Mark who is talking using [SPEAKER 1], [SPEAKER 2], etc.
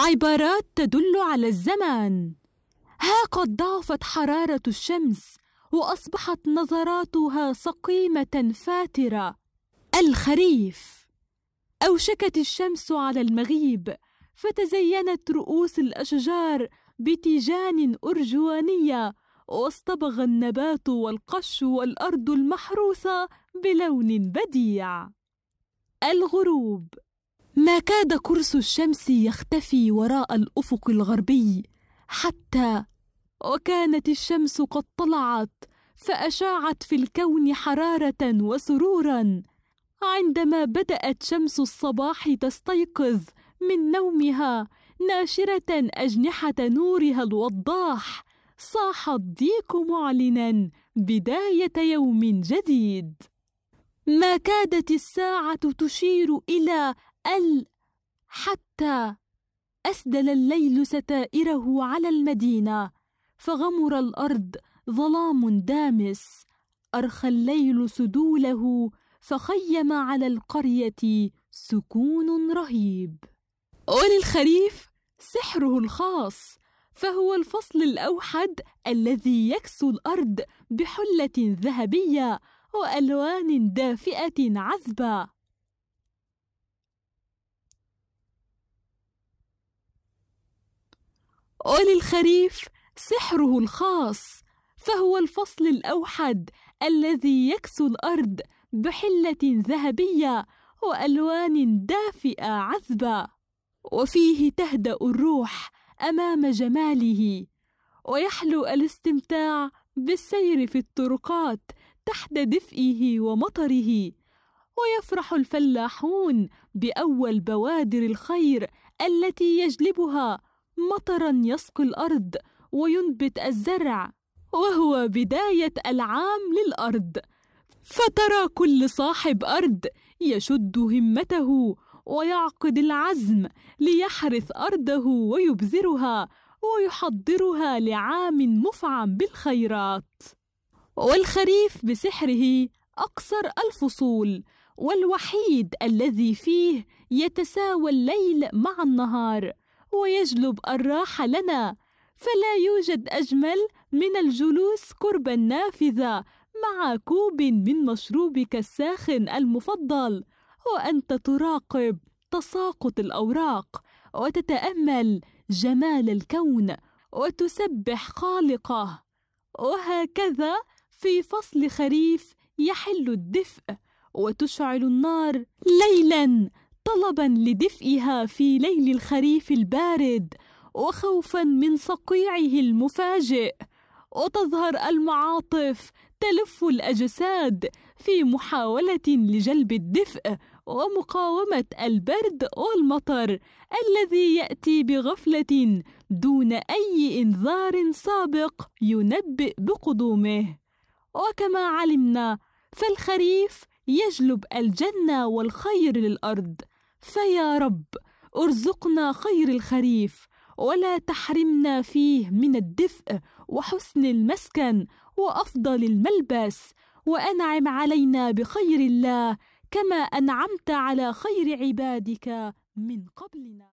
[SPEAKER 1] عبارات تدل على الزمان ها قد ضعفت حرارة الشمس وأصبحت نظراتها سقيمة فاترة الخريف أوشكت الشمس على المغيب فتزينت رؤوس الأشجار بتيجان أرجوانية واصطبغ النبات والقش والأرض المحروسة بلون بديع الغروب ما كاد قرص الشمس يختفي وراء الافق الغربي حتى وكانت الشمس قد طلعت فاشاعت في الكون حراره وسرورا عندما بدات شمس الصباح تستيقظ من نومها ناشره اجنحه نورها الوضاح صاح الضيق معلنا بدايه يوم جديد ما كادت الساعه تشير الى ال حتى أسدل الليل ستائره على المدينة فغمر الأرض ظلام دامس أرخى الليل سدوله فخيم على القرية سكون رهيب وللخريف سحره الخاص فهو الفصل الأوحد الذي يكسو الأرض بحلة ذهبية وألوان دافئة عذبة وللخريف سحره الخاص فهو الفصل الأوحد الذي يكسو الأرض بحلة ذهبية وألوان دافئة عذبة وفيه تهدأ الروح أمام جماله ويحلو الاستمتاع بالسير في الطرقات تحت دفئه ومطره ويفرح الفلاحون بأول بوادر الخير التي يجلبها مطرا يسقي الارض وينبت الزرع وهو بدايه العام للارض فترى كل صاحب ارض يشد همته ويعقد العزم ليحرث ارضه ويبذرها ويحضرها لعام مفعم بالخيرات والخريف بسحره اقصر الفصول والوحيد الذي فيه يتساوى الليل مع النهار ويجلب الراحة لنا فلا يوجد أجمل من الجلوس قرب النافذة مع كوب من مشروبك الساخن المفضل وأنت تراقب تساقط الأوراق وتتأمل جمال الكون وتسبح خالقه وهكذا في فصل خريف يحل الدفء وتشعل النار ليلا طلبا لدفئها في ليل الخريف البارد وخوفا من صقيعه المفاجئ وتظهر المعاطف تلف الاجساد في محاوله لجلب الدفء ومقاومه البرد والمطر الذي ياتي بغفله دون اي انذار سابق ينبئ بقدومه وكما علمنا فالخريف يجلب الجنه والخير للارض فيا رب ارزقنا خير الخريف ولا تحرمنا فيه من الدفء وحسن المسكن وافضل الملبس وانعم علينا بخير الله كما انعمت على خير عبادك من قبلنا